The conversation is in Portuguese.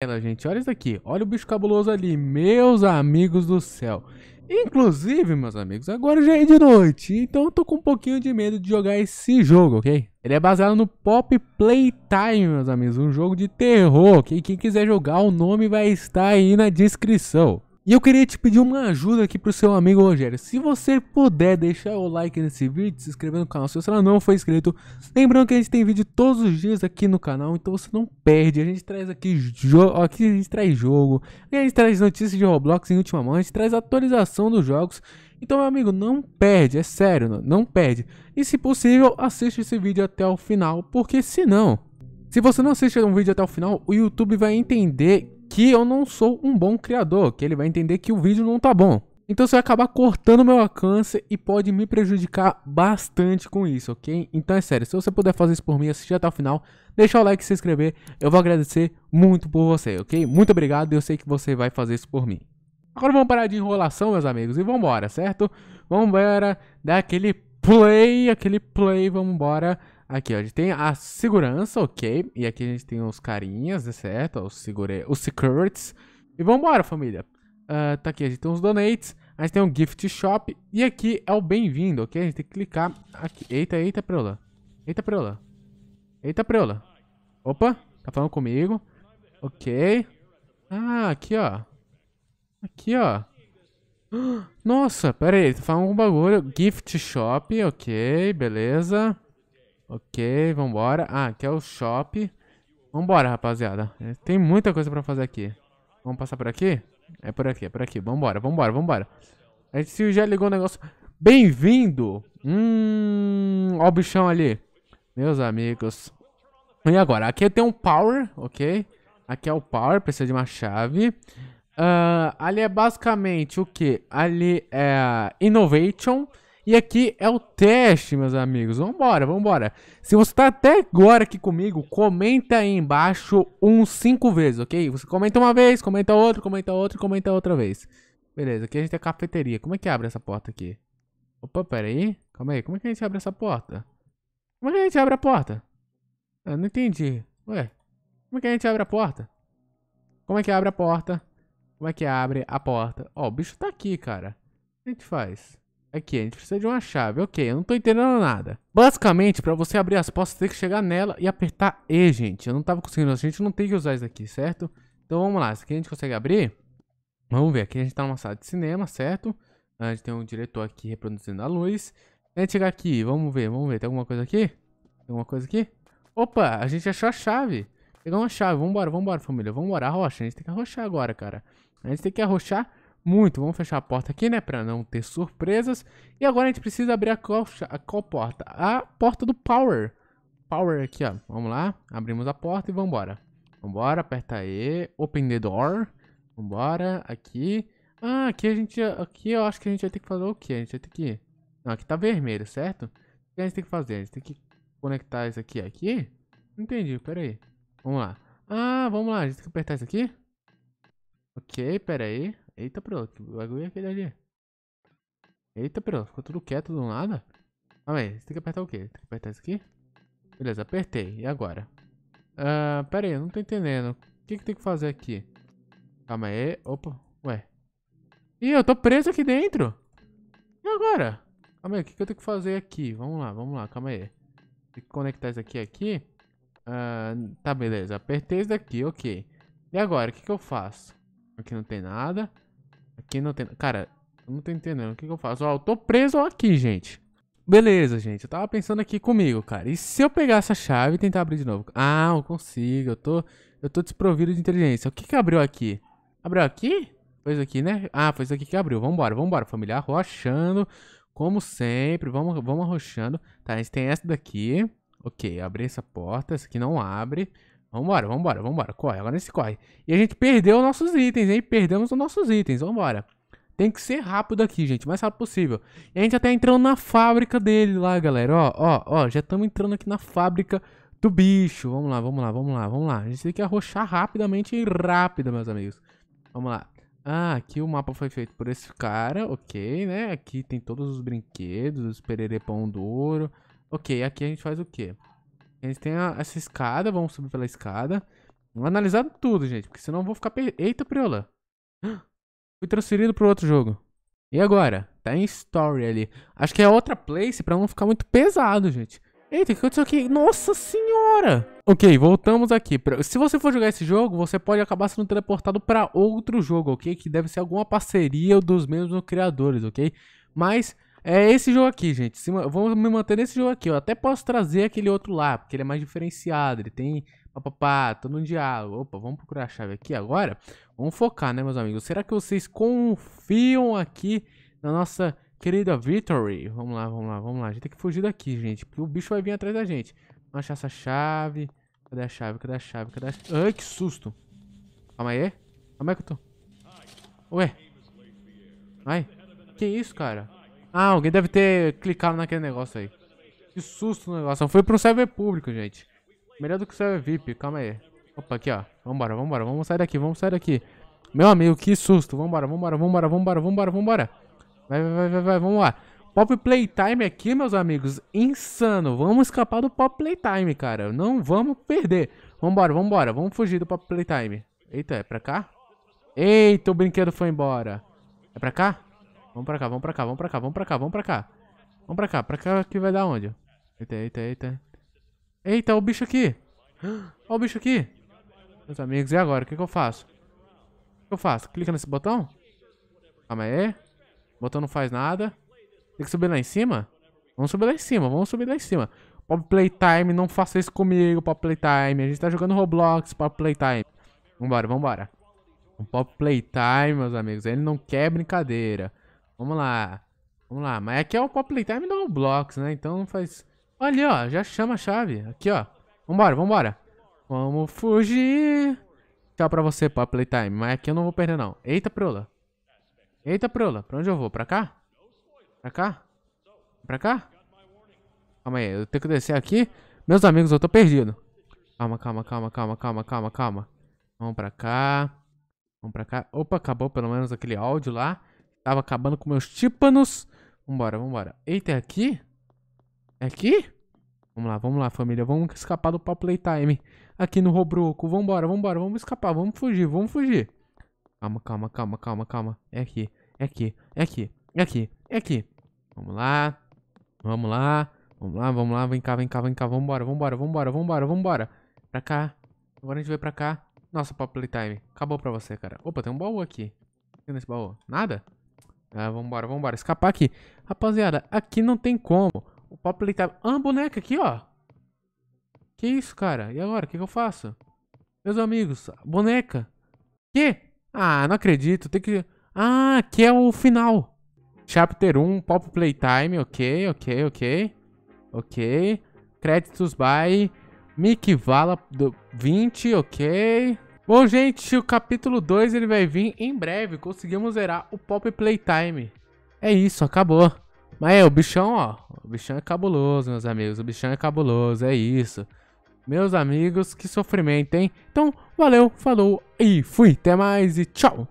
Pera gente, olha isso aqui. Olha o bicho cabuloso ali, meus amigos do céu. Inclusive, meus amigos, agora já é de noite, então eu tô com um pouquinho de medo de jogar esse jogo, ok? Ele é baseado no Pop Playtime, meus amigos, um jogo de terror, ok? quem quiser jogar, o nome vai estar aí na descrição. E eu queria te pedir uma ajuda aqui pro seu amigo Rogério. Se você puder deixar o like nesse vídeo, se inscrever no canal se você não foi inscrito. Lembrando que a gente tem vídeo todos os dias aqui no canal, então você não perde. A gente traz aqui jogo, aqui a gente traz jogo, a gente traz notícias de Roblox em última mão, a gente traz atualização dos jogos. Então, meu amigo, não perde, é sério, não perde. E se possível, assista esse vídeo até o final, porque senão, se você não assistir um vídeo até o final, o YouTube vai entender que eu não sou um bom criador, que ele vai entender que o vídeo não tá bom. Então você vai acabar cortando meu alcance e pode me prejudicar bastante com isso, ok? Então é sério, se você puder fazer isso por mim, assistir até o final, deixar o like e se inscrever, eu vou agradecer muito por você, ok? Muito obrigado, eu sei que você vai fazer isso por mim. Agora vamos parar de enrolação, meus amigos, e vambora, certo? Vambora, dar aquele play, aquele play, vambora Aqui, ó, a gente tem a segurança, ok. E aqui a gente tem os carinhas, né, certo? Os, segure... os securities. E vambora, família. Uh, tá aqui, a gente tem os donates. A gente tem um gift shop. E aqui é o bem-vindo, ok? A gente tem que clicar aqui. Eita, eita, preula. Eita, preula. Eita, preula. Opa, tá falando comigo. Ok. Ah, aqui, ó. Aqui, ó. Nossa, pera aí, tá falando algum bagulho. Gift shop, ok, beleza. Ok, vambora. Ah, aqui é o shop. Vambora, rapaziada. É, tem muita coisa pra fazer aqui. Vamos passar por aqui? É por aqui, é por aqui. Vambora, vambora, vambora. A gente já ligou o negócio. Bem-vindo! Hum. Ó o bichão ali. Meus amigos. E agora? Aqui tem um power, ok? Aqui é o power, precisa de uma chave. Uh, ali é basicamente o que? Ali é innovation. E aqui é o teste, meus amigos. Vambora, vambora. Se você tá até agora aqui comigo, comenta aí embaixo uns 5 vezes, ok? Você comenta uma vez, comenta outra, comenta outra, comenta outra vez. Beleza, aqui a gente tem é a cafeteria. Como é que abre essa porta aqui? Opa, pera aí. Calma aí, como é que a gente abre essa porta? Como é que a gente abre a porta? Eu não entendi. Ué, como é que a gente abre a porta? Como é que abre a porta? Como é que abre a porta? Ó, oh, o bicho tá aqui, cara. O que a gente faz? Aqui, a gente precisa de uma chave. Ok, eu não tô entendendo nada. Basicamente, pra você abrir as portas, você tem que chegar nela e apertar E, gente. Eu não tava conseguindo. A gente não tem que usar isso aqui, certo? Então vamos lá. Isso aqui a gente consegue abrir. Vamos ver. Aqui a gente tá numa sala de cinema, certo? A gente tem um diretor aqui reproduzindo a luz. A gente chegar aqui. Vamos ver, vamos ver. Tem alguma coisa aqui? Tem alguma coisa aqui? Opa, a gente achou a chave. Pegar uma chave. Vambora, vambora, família. Vambora, arrocha. A gente tem que arrochar agora, cara. A gente tem que arrochar muito. Vamos fechar a porta aqui, né? Pra não ter surpresas. E agora a gente precisa abrir a qual, a qual porta? A porta do Power. Power aqui, ó. Vamos lá. Abrimos a porta e vambora. Vambora, aperta e Open the door. Vambora. Aqui. Ah, aqui a gente... Aqui eu acho que a gente vai ter que fazer o quê? A gente vai ter que... Não, aqui tá vermelho, certo? O que a gente tem que fazer? A gente tem que conectar isso aqui aqui? Entendi, pera aí. Vamos lá. Ah, vamos lá. A gente tem que apertar isso aqui? Ok, pera aí. Eita, piloto. O bagulho é aquele ali. Eita, piloto. Ficou tudo quieto do nada. Calma aí. Você tem que apertar o quê? Tem que apertar isso aqui? Beleza, apertei. E agora? Ah, pera aí. Não tô entendendo. O que que tem que fazer aqui? Calma aí. Opa. Ué. Ih, eu tô preso aqui dentro. E agora? Calma aí. O que que eu tenho que fazer aqui? Vamos lá, vamos lá. Calma aí. Tem que conectar isso aqui aqui. Ah, tá, beleza. Apertei isso daqui. Ok. E agora? O que que eu faço? Aqui não tem nada. Aqui não tem. Cara, eu não tô entendendo. O que, que eu faço? Ó, eu tô preso aqui, gente. Beleza, gente. Eu tava pensando aqui comigo, cara. E se eu pegar essa chave e tentar abrir de novo? Ah, eu consigo. Eu tô, eu tô desprovido de inteligência. O que que abriu aqui? Abriu aqui? Foi isso aqui, né? Ah, foi isso aqui que abriu. Vambora, vambora, família. Arrochando. Como sempre. Vamos, vamos arrochando. Tá, a gente tem essa daqui. Ok, abri essa porta. Essa aqui não abre. Vambora, vambora, vambora. Corre, agora nesse corre. E a gente perdeu nossos itens, hein? Perdemos os nossos itens, vambora. Tem que ser rápido aqui, gente, o mais rápido possível. E a gente até tá entrou na fábrica dele lá, galera. Ó, ó, ó, já estamos entrando aqui na fábrica do bicho. Vamos lá, vamos lá, vamos lá, vamos lá. A gente tem que arrochar rapidamente e rápido, meus amigos. Vamos lá. Ah, aqui o mapa foi feito por esse cara, ok, né? Aqui tem todos os brinquedos, os pererepão duro. Ok, aqui a gente faz o quê? Gente tem a, essa escada, vamos subir pela escada. Vamos analisar tudo, gente, porque senão eu vou ficar... Per... Eita, Priola! Fui transferido pro outro jogo. E agora? Tá em Story ali. Acho que é outra place pra não ficar muito pesado, gente. Eita, o que aconteceu aqui? Nossa senhora! Ok, voltamos aqui. Se você for jogar esse jogo, você pode acabar sendo teleportado para outro jogo, ok? Que deve ser alguma parceria dos mesmos criadores, ok? Mas é esse jogo aqui, gente. Se, me manter nesse jogo aqui. Eu até posso trazer aquele outro lá, porque ele é mais diferenciado. Ele tem papapá, todo tá um diálogo. Opa, vamos procurar a chave aqui agora. Vamos focar, né, meus amigos? Será que vocês confiam aqui na nossa querida Victory? Vamos lá, vamos lá, vamos lá. A gente tem que fugir daqui, gente, porque o bicho vai vir atrás da gente. Vamos achar essa chave. Cadê a chave? Cadê a chave? Cadê a chave? Ai, que susto. Calma aí. Calma aí que eu tô. Ué. Ai. Que isso, cara? Ah, alguém deve ter clicado naquele negócio aí. Que susto no negócio. Foi pro server público, gente. Melhor do que o server VIP. Calma aí. Opa, aqui, ó. Vambora, vambora. Vamos sair daqui, vamos sair daqui. Meu amigo, que susto. Vambora, vambora, vambora, vambora, vambora, vambora. Vai, vai, vai, vai, vamos lá. Pop Playtime aqui, meus amigos. Insano. Vamos escapar do Pop Playtime, cara. Não vamos perder. Vambora, vambora. Vamos fugir do Pop Playtime. Eita, é pra cá? Eita, o brinquedo foi embora. É pra cá? Vamos pra cá, vamos pra cá, vamos pra cá, vamos pra cá, vamos pra cá. Vamos pra cá, pra cá que vai dar onde? Eita, eita, eita. Eita, o bicho aqui. Olha o bicho aqui. Meus amigos, e agora? O que, que eu faço? O que eu faço? Clica nesse botão? Calma aí. O botão não faz nada. Tem que subir lá em cima? Vamos subir lá em cima, vamos subir lá em cima. Pop Playtime, não faça isso comigo, Pop Playtime. A gente tá jogando Roblox, Pop Playtime. Vambora, vambora. Pop Playtime, meus amigos, ele não quer brincadeira. Vamos lá. Vamos lá. Mas aqui é o Pop Playtime do Roblox, né? Então faz... Ali, ó. Já chama a chave. Aqui, ó. Vambora, vambora. Vamos fugir. Tchau pra você, Pop Playtime. Mas aqui eu não vou perder, não. Eita, Prula. Eita, Prula. Pra onde eu vou? Pra cá? Pra cá? Pra cá? Calma aí. Eu tenho que descer aqui. Meus amigos, eu tô perdido. Calma, calma, calma, calma, calma, calma, calma. Vamos pra cá. Vamos pra cá. Opa, acabou pelo menos aquele áudio lá. Tava acabando com meus típanos. Vambora, vambora. Eita, é aqui? É aqui? Vamos lá, vamos lá, família. Vamos escapar do Pop playtime aqui no Robroco. Vambora, vambora, vamos escapar, vamos fugir, vamos fugir. Calma, calma, calma, calma, calma. É aqui, é aqui, é aqui, é aqui, é aqui. Vamos lá, vamos lá, vamos lá, vamos lá. Vem cá, vem cá, vem cá. Vambora, vambora, vambora, vambora, vambora. Pra cá. Agora a gente vai pra cá. Nossa, Pop playtime. Acabou pra você, cara. Opa, tem um baú aqui. O que tem nesse baú? Nada? Ah, vambora, vambora. Escapar aqui. Rapaziada, aqui não tem como. O papo ele tá... Ah, boneca aqui, ó. Que isso, cara? E agora? O que, que eu faço? Meus amigos, boneca. Que? Ah, não acredito. Tem que... Ah, aqui é o final. Chapter 1, Pop Playtime. Ok, ok, ok. Ok. Créditos by Mick Vala do 20, ok. Bom, gente, o capítulo 2 ele vai vir em breve. Conseguimos zerar o Pop Playtime. É isso, acabou. Mas é, o bichão, ó. O bichão é cabuloso, meus amigos. O bichão é cabuloso, é isso. Meus amigos, que sofrimento, hein? Então, valeu, falou e fui. Até mais e tchau.